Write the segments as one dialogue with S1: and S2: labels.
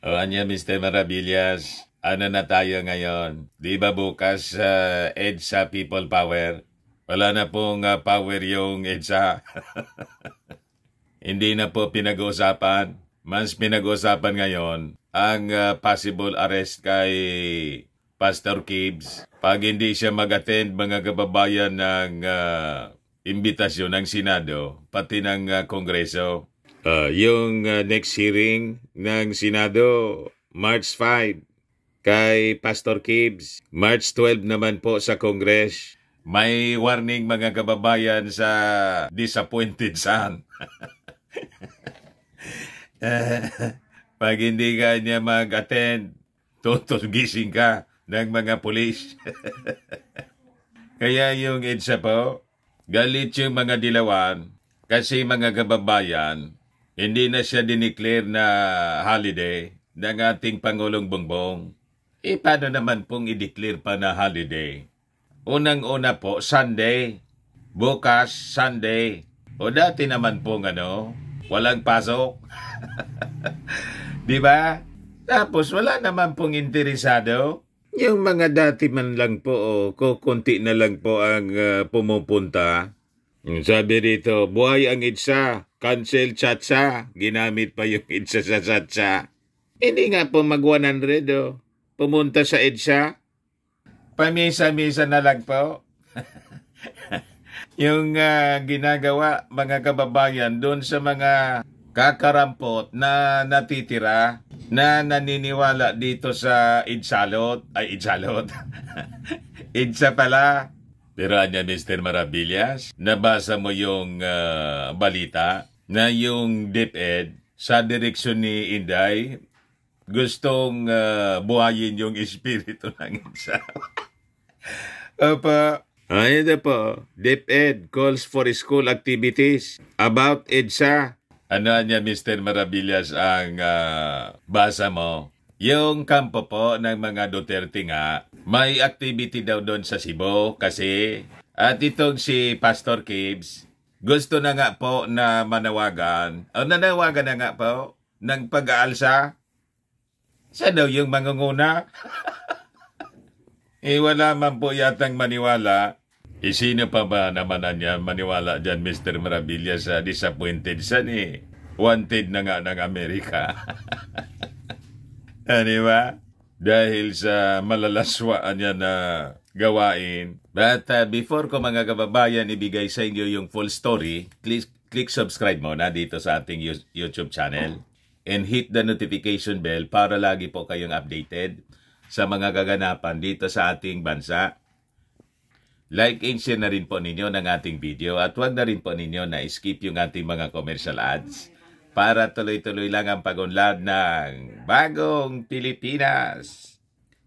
S1: O anya, Mr. Marabillas, ano na tayo ngayon? Di ba bukas uh, EDSA People Power? Wala na pong uh, power yung EDSA. Hindi na po pinag-uusapan. Mas pinag-uusapan ngayon ang uh, possible arrest kay Pastor Kibbs. Pag hindi siya mag-attend mga kababayan ng uh, imbitasyon ng Senado, pati ng uh, Kongreso, Uh, yung uh, next hearing ng Senado, March 5 kay Pastor Kibbs. March 12 naman po sa Congress. May warning mga kababayan sa disappointed son. pag hindi ka niya mag-attend, totos gising ka ng mga pulis. Kaya yung EDSA po, galit yung mga dilawan kasi mga kababayan hindi na siya dineclare na holiday ng ating Pangulong Bongbong. E paano naman pong i-declare pa na holiday? Unang-una po, Sunday. Bukas, Sunday. O dati naman pong ano, walang pasok. Di ba? Tapos wala naman pong interesado. Yung mga dati man lang po, o oh, kukunti na lang po ang uh, pumupunta sabi rito, buhay ang EDSA, cancel chatsa, ginamit pa yung EDSA sa chatsa. Hindi nga po mag 100 oh. Pumunta sa EDSA, pamisa-misa na lang po. yung uh, ginagawa mga kababayan doon sa mga kakarampot na natitira na naniniwala dito sa Idsalot ay Idsalot Idsa pala pero ah, niya, Mr. Marabillas, nabasa mo yung uh, balita na yung DepEd sa direksyon ni Inday, gustong uh, buhayin yung espiritu ng isa. Apa, ayun na po, DepEd calls for school activities about EDSA. Ano niya, Mr. Marabillas, ang uh, basa mo? Yung kampo po ng mga Duterte nga, may activity daw doon sa Cebu kasi at itong si Pastor Kibbs, gusto na nga po na manawagan, o nanawagan na nga po, ng pag-aalsa. Sa daw yung mangunguna? eh wala man po yatang maniwala. Eh sino pa ba naman niya maniwala dyan Mr. Marabilia sa disappointed sa ni? Wanted na nga ng Amerika. Di Dahil sa malalaswaan niya na gawain. But uh, before ko mga kababayan ibigay sa inyo yung full story, click, click subscribe muna dito sa ating YouTube channel and hit the notification bell para lagi po kayong updated sa mga gaganapan dito sa ating bansa. Like and share na rin po ninyo ng ating video at huwag na rin po ninyo na skip yung ating mga commercial ads para tuloy-tuloy lang ang pagunlad ng bagong Pilipinas.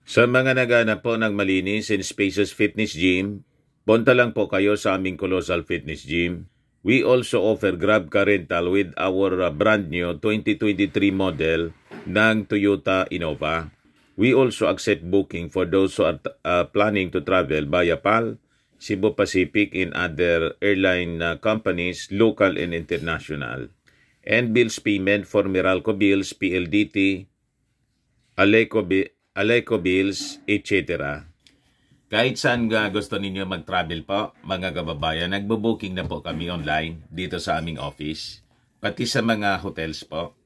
S1: Sa mga naghanap po ng malinis in Spaces fitness gym, punta lang po kayo sa aming Colossal Fitness Gym. We also offer grab car rental with our uh, brand new 2023 model ng Toyota Innova. We also accept booking for those who are uh, planning to travel via PAL, Cebu Pacific, and other airline uh, companies, local and international and bills payment for Meralco bills, PLDT, Aleco, Aleco bills, etc. Kahit saan gusto ninyo mag-travel po, mga kababayan, nagbo-booking na po kami online dito sa aming office, pati sa mga hotels po.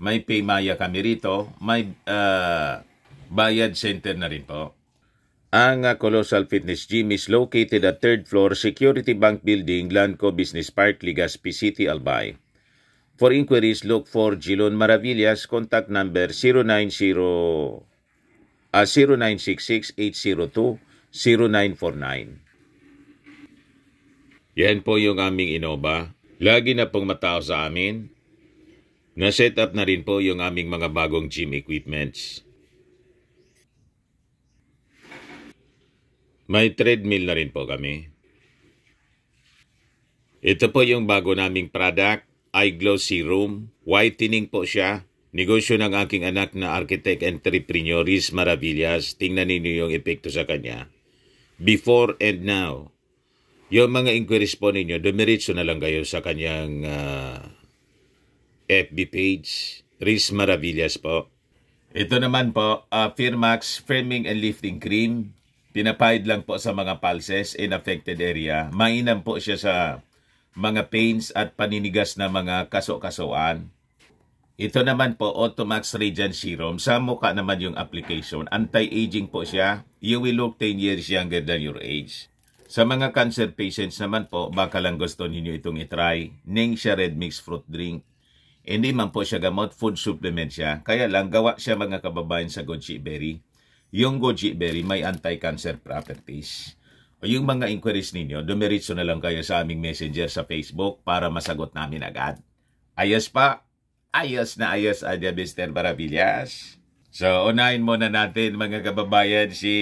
S1: May paymaya kami rito, may uh, bayad center na rin po. Ang Colossal Fitness Gym is located at 3rd floor Security Bank Building, Lanco Business Park, Legazpi City, Albay. For inquiries, look for Gilon Maravillas, contact number 090 uh, 0966-802-0949. Yan po yung aming Innova. Lagi na pong matao sa amin. Na-set up na rin po yung aming mga bagong gym equipments. May treadmill na rin po kami. Ito po yung bago naming product eye gloss serum. Whitening po siya. Negosyo ng aking anak na architect entrepreneur Riz Maravillas. Tingnan ninyo yung epekto sa kanya. Before and now. Yung mga inquiries po ninyo, dumiritso na lang kayo sa kanyang uh, ah, FB page. Riz Maravillas po. Ito naman po, uh, Firmax Framing and Lifting Cream. Pinapahid lang po sa mga pulses in affected area. Mainam po siya sa mga pains at paninigas na mga kaso-kasuan. Ito naman po, Automax Radiant Serum. Sa mukha naman yung application. Anti-aging po siya. You will look 10 years younger than your age. Sa mga cancer patients naman po, baka lang gusto ninyo itong itry. Ningxia Red Mix Fruit Drink. Hindi man po siya gamot, food supplement siya. Kaya lang, gawa siya mga kababayan sa goji berry. Yung goji berry may anti-cancer properties yung mga inquiries ninyo, dumiritso na lang kayo sa aming messenger sa Facebook para masagot namin agad. Ayos pa? Ayos na ayos, Adya Mr. Barabillas. So, unahin muna natin mga kababayan si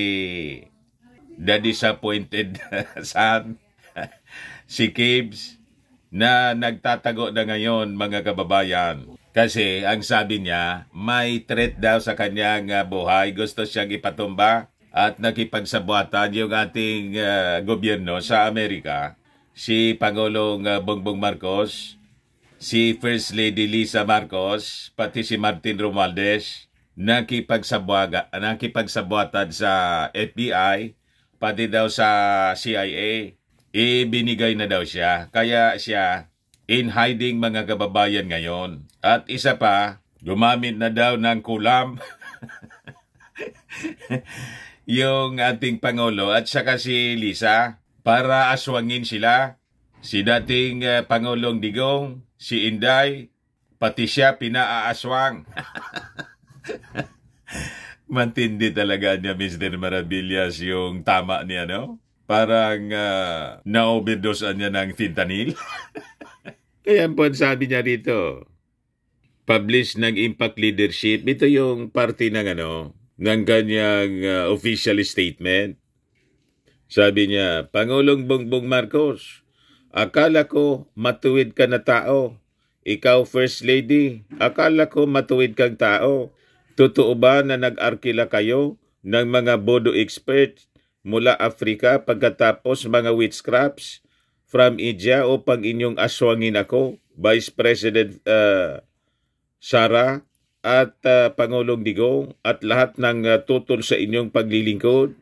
S1: The Disappointed Son, si Kibbs, na nagtatago na ngayon mga kababayan. Kasi ang sabi niya, may threat daw sa kanyang ah, buhay, gusto siyang ipatumba at nakipagsabuatan yung ating uh, gobyerno sa Amerika, si Pangulong uh, Bongbong Marcos, si First Lady Lisa Marcos, pati si Martin Romualdez, nakipagsabuaga, nakipagsabuatan sa FBI, pati daw sa CIA, ibinigay na daw siya. Kaya siya in hiding mga kababayan ngayon. At isa pa, gumamit na daw ng kulam. yung ating Pangulo at saka si Lisa para aswangin sila. Si dating uh, Pangulong Digong, si Inday, pati siya pinaaaswang. Mantindi talaga niya Mr. Maravillas yung tama niya, no? Parang uh, na-overdose niya ng fentanyl. Kaya po sabi niya rito, publish ng impact leadership. Ito yung party ng ano, ng kanyang uh, official statement. Sabi niya, Pangulong Bongbong Marcos, akala ko matuwid ka na tao. Ikaw First Lady, akala ko matuwid kang tao. Totoo ba na nag-arkila kayo ng mga bodo expert mula Afrika pagkatapos mga witchcrafts from India upang inyong aswangin ako, Vice President uh, Sara? at uh, Pangulong Digong at lahat ng uh, tutol sa inyong paglilingkod?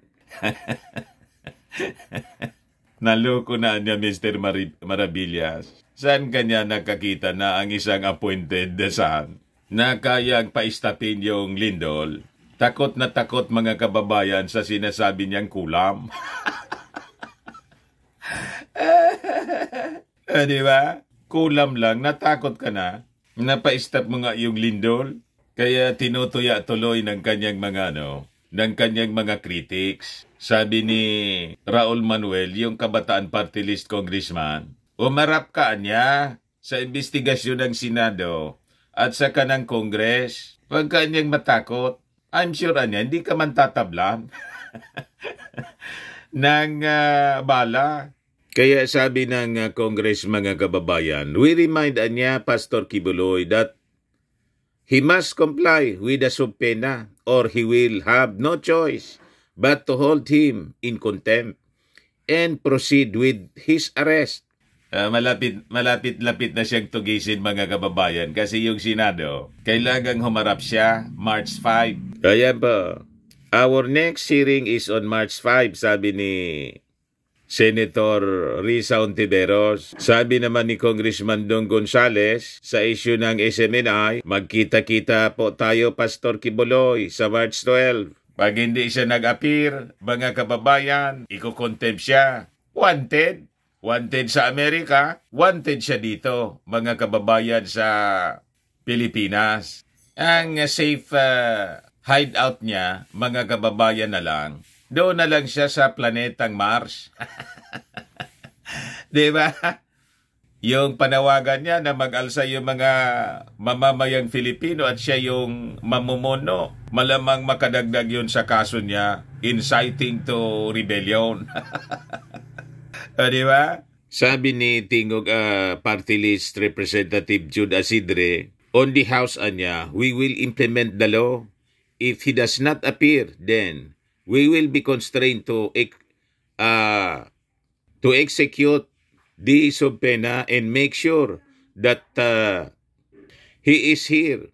S1: Naloko na niya Mr. Mar- Marabillas. Saan kanya nakakita na ang isang appointed sa na kayang paistapin yung lindol? Takot na takot mga kababayan sa sinasabi niyang kulam. Eh, di ba? Kulam lang, natakot ka na. Napaistap mo nga yung lindol. Kaya tinutuya tuloy ng kanyang mga ano, ng kanyang mga critics. Sabi ni Raul Manuel, yung kabataan party list congressman, umarap ka niya sa investigasyon ng Senado at sa kanang Kongres. Huwag ka niyang matakot. I'm sure niya, hindi ka man tatablan ng uh, bala. Kaya sabi ng uh, Congress mga kababayan, we remind niya Pastor Kibuloy that He must comply with the subpoena or he will have no choice but to hold him in contempt and proceed with his arrest. Uh, malapit malapit lapit na siyang tugisin mga kababayan kasi yung Senado kailangang humarap siya March 5. Ayan po. Our next hearing is on March 5 sabi ni Senator Risa Ontiveros. Sabi naman ni Congressman Don Gonzales sa isyu ng SMNI, magkita-kita po tayo Pastor Kiboloy sa March 12. Pag hindi siya nag-appear, mga kababayan, ikokontempt siya. Wanted. Wanted sa Amerika, wanted siya dito, mga kababayan sa Pilipinas. Ang safe uh, hideout niya, mga kababayan na lang, doon na lang siya sa planetang Mars. 'Di ba? Yung panawagan niya na mag-alsa yung mga mamamayang Filipino at siya yung mamumuno, malamang makadagdag yun sa kaso niya, inciting to rebellion. o, di ba? Sabi ni Tingog uh, Party List Representative Jude Asidre, on the House niya, we will implement the law. If he does not appear, then we will be constrained to uh, to execute the sub pena and make sure that uh, he is here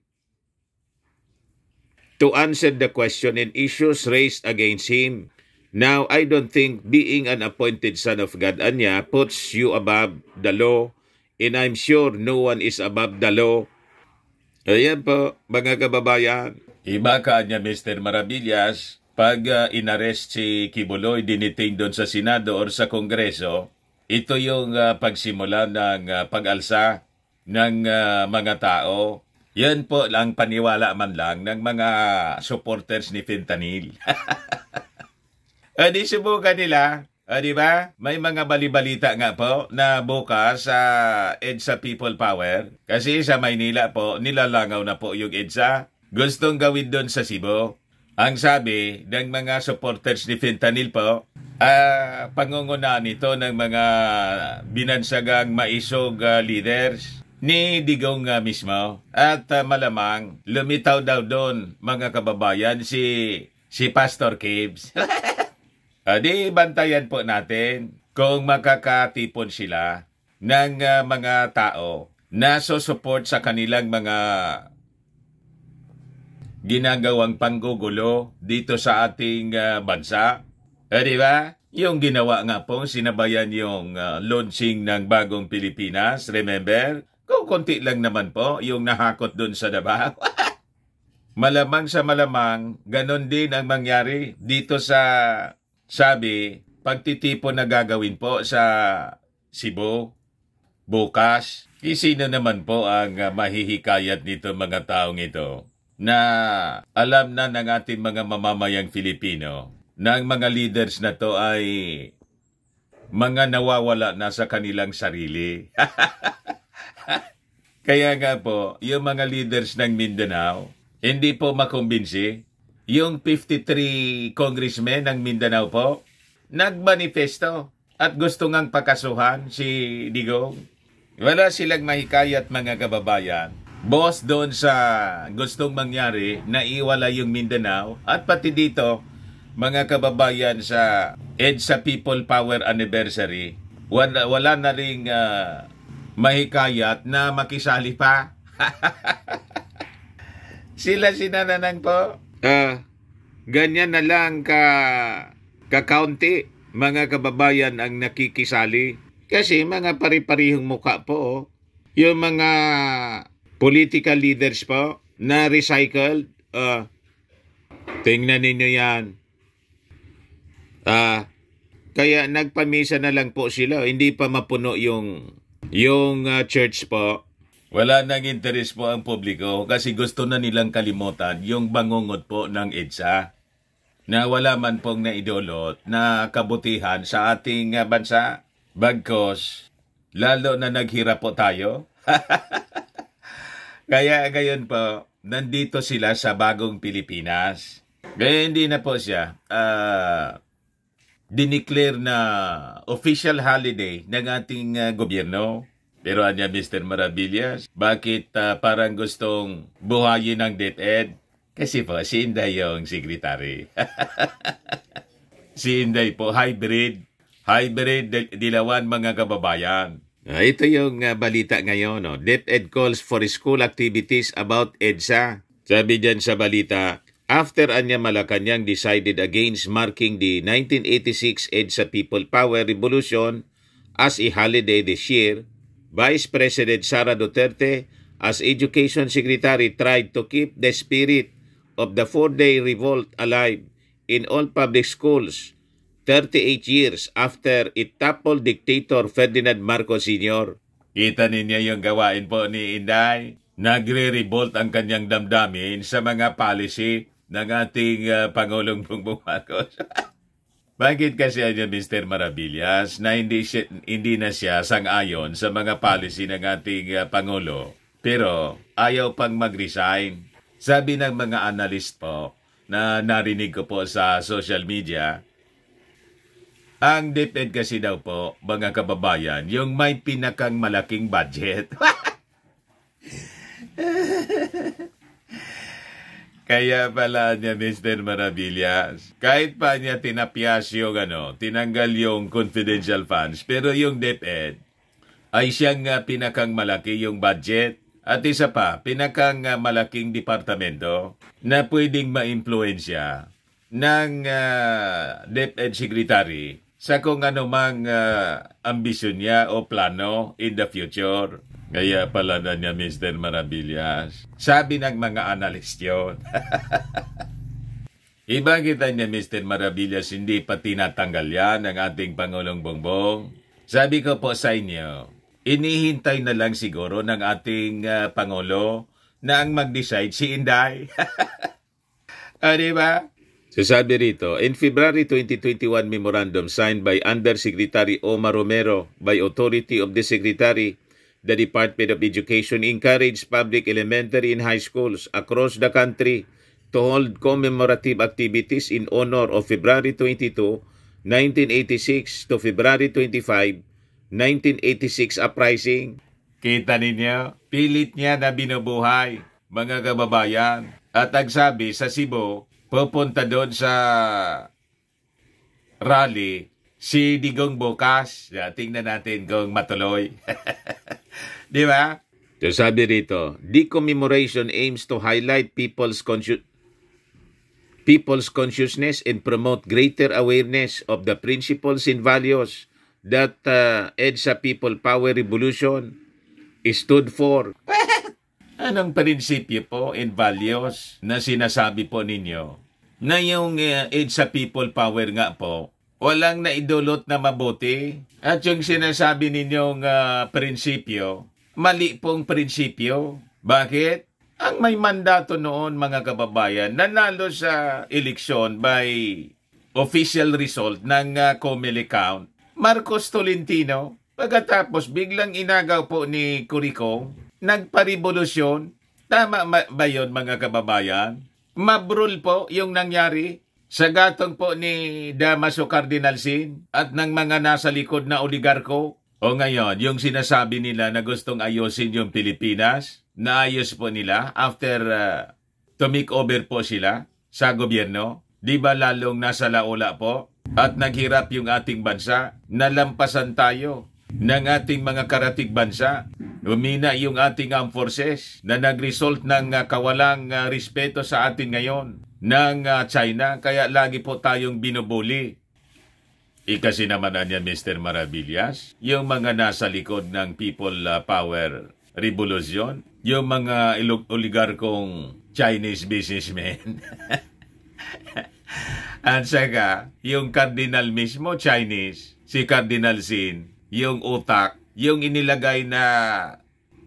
S1: to answer the question and issues raised against him. Now, I don't think being an appointed son of God, Anya, puts you above the law and I'm sure no one is above the law. Ayan po, mga kababayan. Iba ka niya, Mr. Marabillas, pag uh, ah, inarest si Kibuloy, diniting doon sa Senado or sa Kongreso, ito yung uh, pagsimula ng uh, pag-alsa ng uh, mga tao. Yan po lang paniwala man lang ng mga supporters ni fentanyl. uh, di subukan nila, uh, di ba? May mga balibalita nga po na bukas sa uh, EDSA People Power. Kasi sa Maynila po, nilalangaw na po yung EDSA. Gustong gawin doon sa Cebu ang sabi ng mga supporters ni fentanyl po, uh, pangunguna nito ng mga binansagang maisog uh, leaders ni Digong nga ah, mismo. At uh, malamang lumitaw daw doon mga kababayan si si Pastor Kibbs. uh, di bantayan po natin kung makakatipon sila ng uh, mga tao na susupport sa kanilang mga ginagawang panggugulo dito sa ating uh, bansa. E di ba? Yung ginawa nga po, sinabayan yung uh, launching ng bagong Pilipinas, remember? Kung konti lang naman po yung nahakot dun sa daba. malamang sa malamang, ganon din ang mangyari dito sa sabi, pagtitipon na gagawin po sa Cebu bukas. Isino naman po ang ah, mahihikayat nito mga taong ito? na alam na ng ating mga mamamayang Filipino na ang mga leaders na to ay mga nawawala na sa kanilang sarili. Kaya nga po, yung mga leaders ng Mindanao, hindi po makumbinsi. Yung 53 congressmen ng Mindanao po, nagmanifesto at gusto ngang pakasuhan si Digong. Wala silang mahikayat mga kababayan boss doon sa gustong mangyari na iwala yung Mindanao at pati dito mga kababayan sa EDSA People Power Anniversary wala, wala na rin uh, ah, mahikayat na makisali pa sila sinananang po uh, ganyan na lang ka ka county mga kababayan ang nakikisali kasi mga pari-parihong mukha po oh. yung mga political leaders po na recycled. Uh, tingnan ninyo yan. Uh, kaya nagpamisa na lang po sila. Hindi pa mapuno yung, yung uh, church po. Wala nang interes po ang publiko kasi gusto na nilang kalimutan yung bangungot po ng EDSA na wala man pong naidolot na kabutihan sa ating bansa. Bagkos, lalo na naghirap po tayo. Kaya gayon po, nandito sila sa bagong Pilipinas. Kaya hindi na po siya uh, dineclare na official holiday ng ating uh, gobyerno. Pero anya Mr. Maravillas, bakit uh, parang gustong buhayin ng DepEd? Kasi po, si Inday yung secretary. si Inday po, hybrid. Hybrid dilawan mga kababayan. Ah, ito yung uh, balita ngayon. No? Oh. DepEd calls for school activities about EDSA. Sabi dyan sa balita, after Anya Malacanang decided against marking the 1986 EDSA People Power Revolution as a holiday this year, Vice President Sara Duterte as Education Secretary tried to keep the spirit of the four-day revolt alive in all public schools 38 years after itapol dictator Ferdinand Marcos Sr. Kita ninyo yung gawain po ni Inday. Nagre-revolt ang kanyang damdamin sa mga policy ng ating uh, Pangulong Bongbong Marcos. Bakit kasi niya ah, Mr. Marabillas na hindi, siya, hindi na siya sangayon sa mga policy ng ating uh, Pangulo pero ayaw pang mag-resign? Sabi ng mga analyst po na narinig ko po sa social media, ang DepEd kasi daw po, mga kababayan, yung may pinakang malaking budget. Kaya pala niya Mr. Maravillas, kahit pa niya tinapyas yung ano, tinanggal yung confidential funds, pero yung DepEd ay siyang uh, pinakang malaki yung budget. At isa pa, pinakang uh, malaking departamento na pwedeng ma-impluensya ng uh, ah, DepEd Secretary sa kung ano mang uh, ah, ambisyon niya o plano in the future. Kaya pala na niya Mr. Marabillas. Sabi ng mga analyst yon. Iba kita niya Mr. Marabillas, hindi pa tinatanggal yan ng ating Pangulong Bongbong. Sabi ko po sa inyo, inihintay na lang siguro ng ating uh, Pangulo na ang mag-decide si Inday. o, ah, diba? Sasabi rito, in February 2021 memorandum signed by Undersecretary Omar Romero by authority of the Secretary, the Department of Education encouraged public elementary and high schools across the country to hold commemorative activities in honor of February 22, 1986 to February 25, 1986 uprising. Kita ninyo, pilit niya na binubuhay, mga kababayan. At nagsabi sa Cebu, pupunta doon sa rally si Digong Bukas. Ya, Tingnan natin kung matuloy. di ba? So sabi rito, commemoration aims to highlight people's people's consciousness and promote greater awareness of the principles and values that uh, EDSA People Power Revolution stood for. Anong prinsipyo po and values na sinasabi po ninyo na yung uh, Age sa People Power nga po, walang naidulot na mabuti. At yung sinasabi ninyong uh, prinsipyo, mali pong prinsipyo. Bakit? Ang may mandato noon mga kababayan, nanalo sa eleksyon by official result ng uh, ah, Comely Count, Marcos Tolentino. Pagkatapos biglang inagaw po ni Curicong, nagparevolusyon. Tama ba yon mga kababayan? mabrul po yung nangyari sa gatong po ni Damaso Cardinal Sin at ng mga nasa likod na oligarko? O ngayon, yung sinasabi nila na gustong ayusin yung Pilipinas, naayos po nila after uh, tumik over po sila sa gobyerno? Di ba lalong nasa laula po? At naghirap yung ating bansa, nalampasan tayo ng ating mga karatig bansa Umina yung ating armed forces na nagresult ng ah, kawalang ah, respeto sa atin ngayon ng ah, China kaya lagi po tayong binubuli. Ikasi naman niya Mr. Maravillas, yung mga nasa likod ng people power revolution, yung mga oligarkong Chinese businessmen. At saka, yung cardinal mismo Chinese, si Cardinal Sin, yung utak yung inilagay na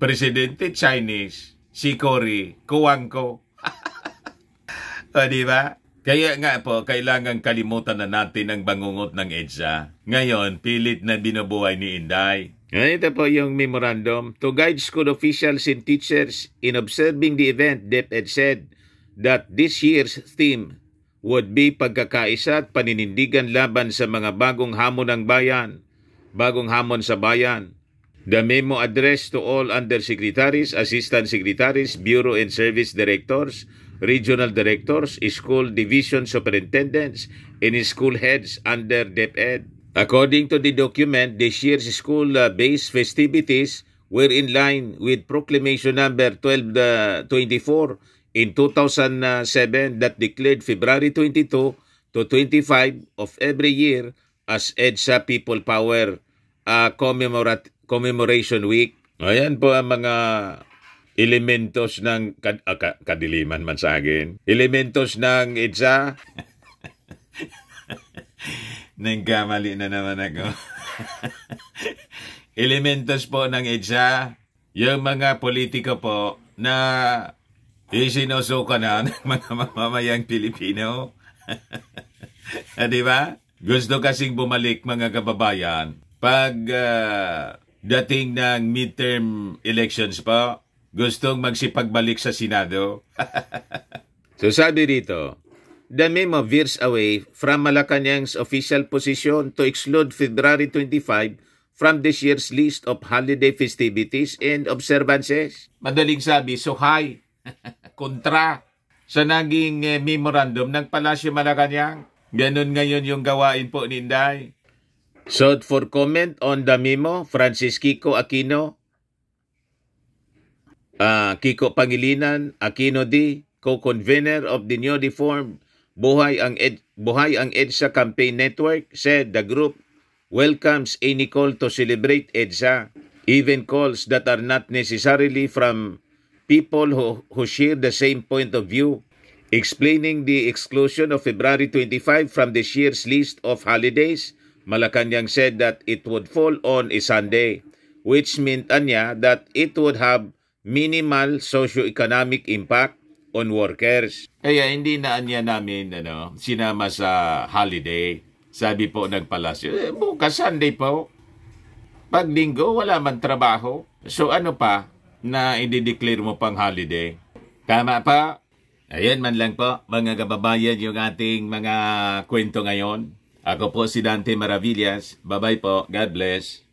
S1: presidente Chinese, si Cory Kuangko. o, di ba? Kaya nga po, kailangan kalimutan na natin ang bangungot ng EDSA. Ngayon, pilit na binubuhay ni Inday. Ngayon ito po yung memorandum. To guide school officials and teachers in observing the event, DepEd said that this year's theme would be pagkakaisa at paninindigan laban sa mga bagong hamon ng bayan bagong hamon sa bayan. The memo addressed to all undersecretaries, assistant secretaries, bureau and service directors, regional directors, school division superintendents, and school heads under DepEd. According to the document, this year's school-based uh, festivities were in line with Proclamation Number 1224 uh, in 2007 uh, that declared February 22 to 25 of every year as EDSA People Power uh, commemorat- commemoration week. Ayan po ang mga elementos ng kad- uh, kadiliman man sa akin. Elementos ng EDSA. Nagkamali na naman ako. elementos po ng EDSA, yung mga politiko po na isinusukan na ng mga mamamayang Pilipino. Ah, di ba? Gusto kasing bumalik mga kababayan pag uh, dating ng midterm elections pa, gustong magsipagbalik sa Senado. so sabi dito, the memo veers away from Malacanang's official position to exclude February 25 from this year's list of holiday festivities and observances. Madaling sabi, so high, kontra sa naging eh, memorandum ng Palasyo Malacanang. Ganun ngayon yung gawain po ni Inday. So for comment on the memo, Francis Kiko Aquino, uh, Kiko Pangilinan, Aquino D, co-convener of the newly formed Buhay ang Ed, Buhay ang EDSA Campaign Network, said the group welcomes any call to celebrate EDSA, even calls that are not necessarily from people who, who share the same point of view, explaining the exclusion of February 25 from this year's list of holidays Malacanang said that it would fall on a Sunday, which meant anya that it would have minimal socio-economic impact on workers. Kaya hindi na anya namin ano, sinama sa holiday. Sabi po ng eh, bukas Sunday po. Pag linggo, wala man trabaho. So ano pa na i-declare mo pang holiday? Tama pa? Ayan man lang po, mga kababayan, yung ating mga kwento ngayon. Ako po si Dante Maravillas. Bye-bye po. God bless.